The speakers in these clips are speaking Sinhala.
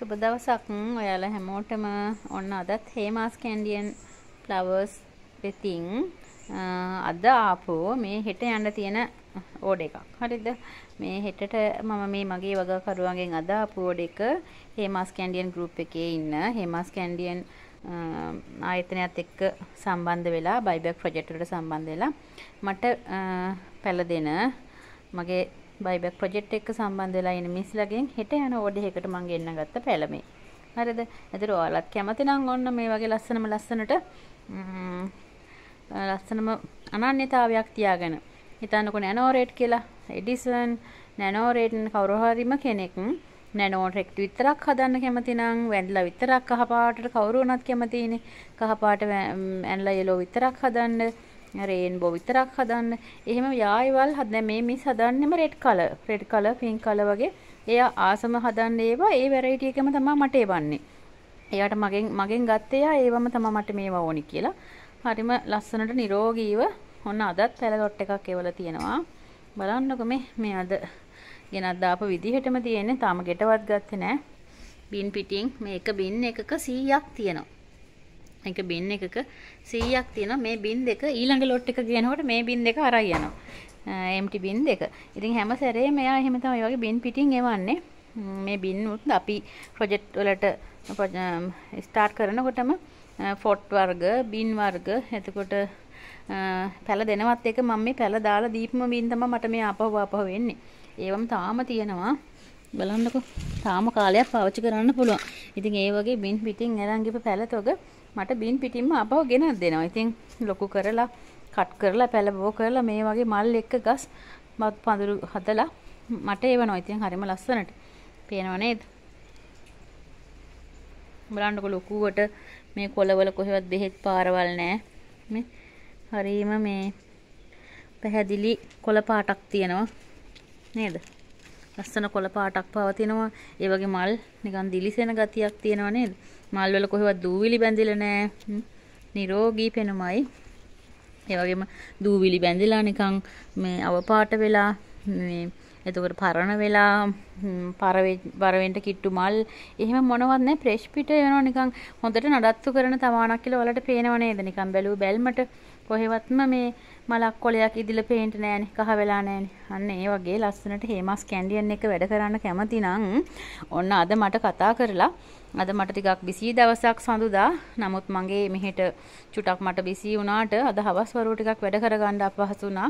සුබ දවසක් ඔයාලා හැමෝටම ඔන්න අදත් හේමාස් කැන්ඩියන් ෆ්ලවර්ස් වෙතින් අද ආපෝ මේ හෙට යන්න තියෙන ඕඩ එකක්. හරිද? මේ හෙටට මම මේ මගේ වගකරුවන්ගෙන් අද ආපු ඕඩ එක හේමාස් කැන්ඩියන් ගෲප් එකේ ඉන්න හේමාස් කැන්ඩියන් ආයතනයත් එක්ක සම්බන්ධ වෙලා බයිබැක් ප්‍රොජෙක්ට් වලට සම්බන්ධ වෙලා මට පැල දෙන මගේ බයිබැක් ප්‍රොජෙක්ට් එක්ක සම්බන්ධ වෙලා ඉන්න මිනිස්ලාගෙන් හෙට යන ඕඩර් එකකට මම ගෙන්න ගත්ත පැලමේ. හරිද? එතකොට ඔයාලත් කැමති නම් ඔන්න මේ වගේ ලස්සනම ලස්සනට ලස්සනම අනන්‍යතාවයක් තියාගෙන හිතන්නකො නැනෝරේට් කියලා එඩිසන් නැනෝරේට් කවුරු හරිම කෙනෙක් නැනෝරේට් විතරක් හදන්න කැමති නම් වැන්ලා විතරක් කහපාටට කවුරු වුණත් කැමතිනේ කහපාට ඇන්ලා යෙලෝ විතරක් හදන්න රේන්බෝ විතරක් හදන්න. එහෙම යායවල් හද මේ මිස් හදන්නෙම red colour, red colour, pink colour වගේ. එයා ආසම හදන්න ඒවා ඒ වෙරයිටි එකම තමයි මට එවන්නේ. එයාට මගෙන් මගෙන් ගත්තේ එයා ඒවම තමයි මට මේවා ඕනි කියලා. හරිම ලස්සනට නිරෝගීව ඔන්න අදත් පැලඩොට් එකක් එවලා තියෙනවා. බලන්නකෝ මේ මේ අද ගෙනත් දාපු විදිහටම තියෙන්නේ. තාම ගෙටවත් ගත්තේ නැහැ. බින් පිටින් මේක බින් එකක 100ක් තියෙනවා. එක බින් එකක 100ක් තියෙනවා මේ බින් දෙක ඊළඟ ලොට් එක ගෙනනකොට මේ බින් දෙක අරයි යනවා empty බින් දෙක. ඉතින් හැම සැරේම එයා එහෙම තමයි වගේ බින් පිටින් එවන්නේ. මේ බින් උත් අපි ප්‍රොජෙක්ට් වලට ස්ටාර්ට් කරනකොටම ෆොට් වර්ග බින් වර්ග එතකොට පැල දෙනවත් එක මම මේ පැල දාලා දීපම බින් තමයි මට මේ ආපහු ආපහු වෙන්නේ. ඒවම තාම තියෙනවා. බලන්නකෝ තාම කාලයක් පාවිච්චි කරන්න පුළුවන්. ඉතින් ඒ වගේ බින් පිටින් අරන් ගිහපු පැලතොග මට බින් පිටින්ම අපව ගෙනත් දෙනවා. ඉතින් ලොකු කරලා කට් කරලා පැලබෝ කරලා මේ වගේ මල් එක්ක ගස් මත් පඳුරු හදලා මට එවනවා. ඉතින් හරිම ලස්සනට පේනව නේද? බලන්නකො ලොකුවට මේ කොළවල කොහෙවත් බෙහෙත් පාරවල් නැහැ. මේ හරීම මේ පැහැදිලි කොළ පාටක් තියෙනවා. නේද? ලස්සන කොළ පාටක් පවතිනවා. ඒ වගේ මල් නිකන් දිලිසෙන ගතියක් තියෙනවා නේද? මල් වල කොහෙවත් දූවිලි බැඳිලා නැහැ. නිරෝගී පෙනුමයි. ඒ වගේම දූවිලි බැඳිලා නිකන් මේ අවපාට වෙලා මේ එතකොට පරණ වෙලා පරවෙන්ට කිට්ටු මල් එහෙම මොනවත් නැහැ ෆ්‍රෙෂ් පිට යනවා නිකන් හොඳට නඩත්තු කරන තමානක් කියලා ඔයාලට පේනව නේද නිකන් බැලුව බැල්මට කොහෙවත්ම මේ මලක් කොලයක් ඉදිලා පේන්ට නෑනේ කහ වෙලා නෑනේ අන්න ඒ වගේ ලස්සනට හේමස් කැන්ඩියන් එක වැඩ කරන්න කැමති නම් ඔන්න අද මට කතා කරලා අද මට ටිකක් බිසි දවසක් සඳුදා නමුත් මගේ මෙහෙට චුටක් මට බිසි වුණාට අද හවස් වරුව ටිකක් වැඩ කරගන්න අපහසු වුණා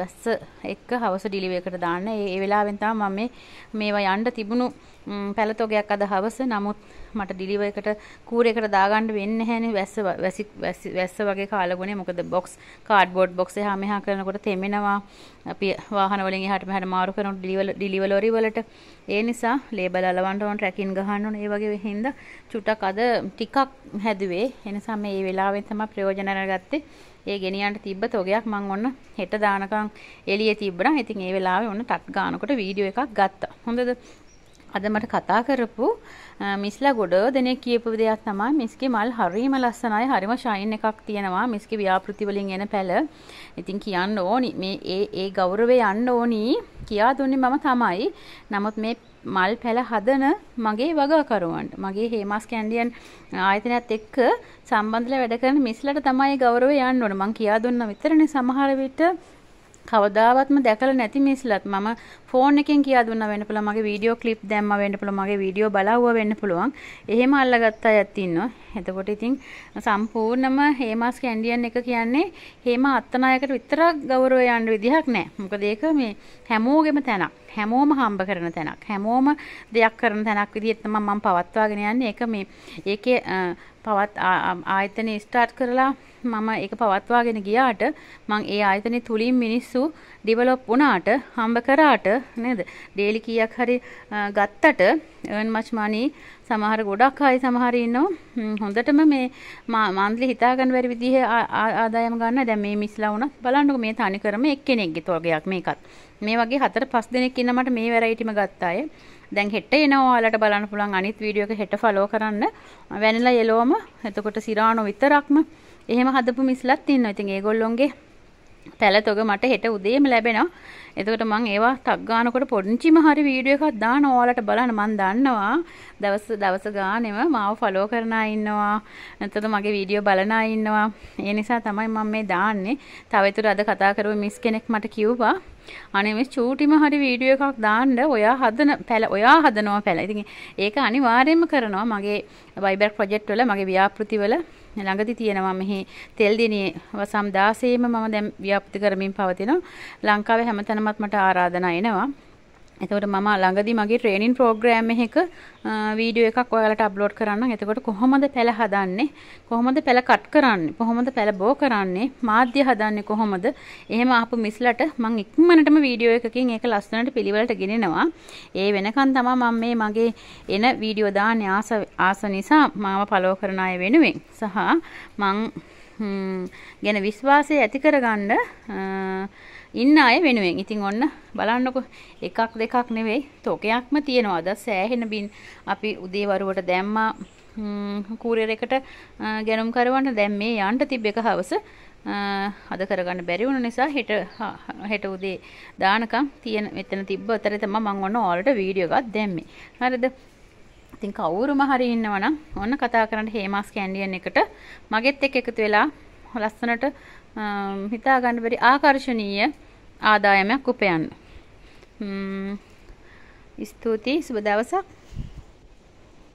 වැස්ස එක්ක හවස ඩිලිවර් එකට දාන්න ඒ වෙලාවෙන් තමයි මම මේ මේවා යන්න තිබුණු පැලතොගයක් අද හවස නමුත් මට ඩිලිව එකට කූරේකට දාගන්න වෙන්නේ නැහැනේ වැස්ස වැස්ස වගේ කාලගුණේ මොකද බොක්ස් කාඩ්බෝඩ් බොක්ස් එහා මෙහා කරනකොට තෙමෙනවා අපි වාහන වලින් එහාට මෙහාට මාරු කරන ඩිලිවලරි වලට ඒ නිසා ලේබල් අලවන්න ඕන රැකින් ගහන්න ඕන ඒ වගේ හින්දා චුට්ටක් අද ටිකක් හැදුවේ එනිසා මේ වෙලාවෙන් තමයි ප්‍රයෝජන අරගත්තේ ඒ ගෙනියන්න තිබ්බ තොගයක් මම ඔන්න හෙට දානකම් එළියේ තිබ්බනම් ඉතින් ඒ වෙලාවේ ඔන්න ටට් ගානකොට වීඩියෝ එකක් ගත්තා. හොඳද? අද මට කතා කරපු මිස්ලා ගොඩ දෙනෙක් කියපු දෙයක් තමයි මිස්ගේ මල් හරීම ලස්සනයි හරිම ෂයින් එකක් තියෙනවා මිස්ගේ ව්‍යාපෘති වලින් එන පැල. ඉතින් කියන්න ඕනි මේ ඒ ඒ ගෞරවය යන්න ඕනි කියා දුන්නේ මම තමයි. නමුත් මේ මල් පැල හදන මගේ වගකරුවන්ට මගේ හේමස් කැන්ඩියන් ආයතනයත් එක්ක සම්බන්ධල වැඩ කරන මිස්ලට තමයි ගෞරවය යන්න ඕන මං කියා දුන්න විතරනේ සමහර විට කවදාවත්ම දැකලා නැති මිස්ලත් මම ෆෝන් එකෙන් කියා දුන්න වෙන්න පුළුවන් මගේ වීඩියෝ ක්ලිප් දැම්ම වෙන්න පුළුවන් මගේ වීඩියෝ බලවුවා වෙන්න පුළුවන් එහෙම අල්ලගත්ත අයත් ඉන්නවා එතකොට ඉතින් සම්පූර්ණම හේමාස් කැන්ඩියන් එක කියන්නේ හේම අත්තනායකට විතරක් ගෞරවය යන්න විදිහක් නෑ. මොකද ඒක මේ හැමෝගෙම තැනක්. හැමෝම හම්බ කරන තැනක්. හැමෝම දෙයක් කරන තැනක් විදිහට තමයි මම පවත්වාගෙන යන්නේ. ඒක මේ ඒකේ පවත් ආයතනේ ස්ටාර්ට් කරලා මම ඒක පවත්වාගෙන ගියාට මම ඒ ආයතනේ තුලින් මිනිස්සු ඩිවලොප් වුණාට හම්බ කරාට නේද ඩේලි කීයක් හරි ගත්තට earn much money සමහර ගොඩක් අය සමහර ඉන්නවා හොඳටම මේ මාන්ත්‍රි හිතා ගන්න බැරි විදිහේ ආදායම් ගන්න දැන් මේ මිස්ලා වුණා බලන්නකෝ මේ තනි කරම එක්කෙනෙක්ගේ තෝගයක් මේකත් මේ වගේ හතර පස් දෙනෙක් ඉන්න මට මේ වෙරයිටිම ගත්ත අය දැන් හෙට එනවා ඔයාලට බලන්න පුළුවන් අනිත් වීඩියෝ එක හෙට ෆලෝ කරන්න වැනිලා යෙලෝම එතකොට සිරානෝ විතරක්ම එහෙම හදපු මිස්ලත් ඉන්නවා. ඉතින් ඒගොල්ලොන්ගේ තැල තොග මට හෙට උදේම ලැබෙනවා. එතකොට මම ඒවා තක් ගන්නකොට පොඩ්ඩිම හරි වීඩියෝ එකක් දාන ඔයාලට බලන්න මම දන්නවා දවස් දවස් ගානෙම මාව ෆලෝ කරන අය ඉන්නවා. එතකොට මගේ වීඩියෝ බලන අය ඉන්නවා. ඒ නිසා තමයි මම මේ දාන්නේ. තව අද කතා කරපු මිස් කෙනෙක් මට කිව්වා අනේ මේ චූටිම හරි වීඩියෝ එකක් දාන්න ඔයා හදන පැල ඔයා හදනවා පැල. ඉතින් ඒක අනිවාර්යයෙන්ම කරනවා මගේ බයිබැක් ප්‍රොජෙක්ට් වල මගේ ව්‍යාපෘති වල ළඟදි තියෙනවා මෙහි තෙල් දිනේ වසම් 16 මම දැන් ව්‍යාපෘති කරමින් පවතිනවා. ලංකාවේ හැමතැනමත් මට ආරාධනා එනවා. එතකොට මම ළඟදි මගේ ට්‍රේනින් ප්‍රෝග්‍රෑම් එකක වීඩියෝ එකක් ඔයාලට අප්ලෝඩ් කරන්න. එතකොට කොහොමද පැල හදන්නේ? කොහොමද පැල කට් කරන්නේ? කොහොමද පැල බෝ කරන්නේ? මාධ්‍ය හදන්නේ කොහොමද? එහෙම ආපු මිස්ලට මම ඉක්මනටම වීඩියෝ එකකින් ඒක ලස්සනට පිළිවෙලට ගෙනෙනවා. ඒ වෙනකන් තමයි මම මේ මගේ එන වීඩියෝ දාන්නේ ආස ආස නිසා මාව ෆලෝ කරන අය වෙනුවෙන්. සහ මං ගැන විශ්වාසය ඇති කරගන්න ඉන්න අය වෙනුවෙන් ඉතින් ඔන්න බලන්නකො එකක් දෙකක් නෙවෙයි තෝකයක්ම තියෙනවා අද සෑහෙන බින් අපි උදේ වරුවට දැම්මා කූරියර් එකට ගැනුම් කරවන්න දැන් මේ යන්න තිබ්බ එක හවස අද කරගන්න බැරි වුණ නිසා හෙට හෙට උදේ දානකම් තියෙන මෙතන තිබ්බ අතරේ තමයි මම ඔන්න ඔයාලට වීඩියෝ එකක් දැම්මේ. හරිද? ඉතින් කවුරුම හරි ඉන්නවනම් ඔන්න කතා කරන්න හේමාස් කැන්ඩියන් එකට මගෙත් එක්ක එකතු වෙලා ලස්සනට හිතා ගන්න බැරි ආකර්ශනීය ආදායමක් උපයන්න. ස්තුතියි සුබ දවසක්.